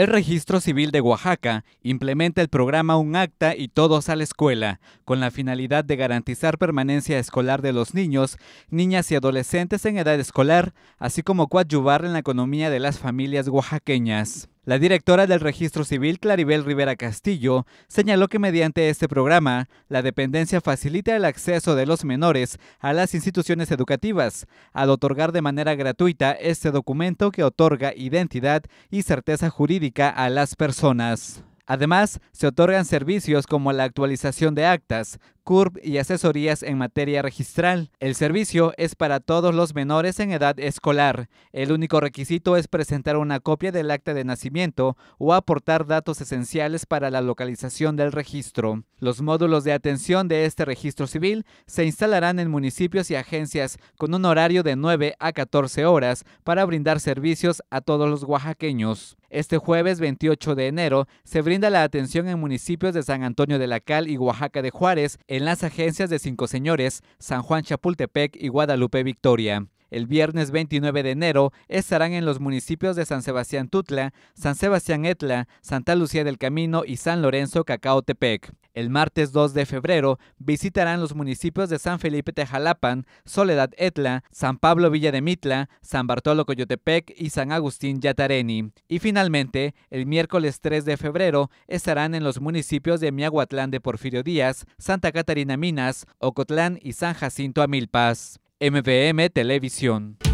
El Registro Civil de Oaxaca implementa el programa Un Acta y Todos a la Escuela, con la finalidad de garantizar permanencia escolar de los niños, niñas y adolescentes en edad escolar, así como coadyuvar en la economía de las familias oaxaqueñas. La directora del Registro Civil, Claribel Rivera Castillo, señaló que mediante este programa, la dependencia facilita el acceso de los menores a las instituciones educativas, al otorgar de manera gratuita este documento que otorga identidad y certeza jurídica a las personas. Además, se otorgan servicios como la actualización de actas, CURP y asesorías en materia registral. El servicio es para todos los menores en edad escolar. El único requisito es presentar una copia del acta de nacimiento o aportar datos esenciales para la localización del registro. Los módulos de atención de este registro civil se instalarán en municipios y agencias con un horario de 9 a 14 horas para brindar servicios a todos los oaxaqueños. Este jueves 28 de enero se brinda la atención en municipios de San Antonio de la Cal y Oaxaca de Juárez en las agencias de Cinco Señores, San Juan Chapultepec y Guadalupe Victoria. El viernes 29 de enero estarán en los municipios de San Sebastián Tutla, San Sebastián Etla, Santa Lucía del Camino y San Lorenzo Cacaotepec. El martes 2 de febrero visitarán los municipios de San Felipe Tejalapan, Soledad Etla, San Pablo Villa de Mitla, San Bartolo Coyotepec y San Agustín Yatareni. Y finalmente, el miércoles 3 de febrero estarán en los municipios de Miahuatlán de Porfirio Díaz, Santa Catarina Minas, Ocotlán y San Jacinto Amilpas. MVM Televisión.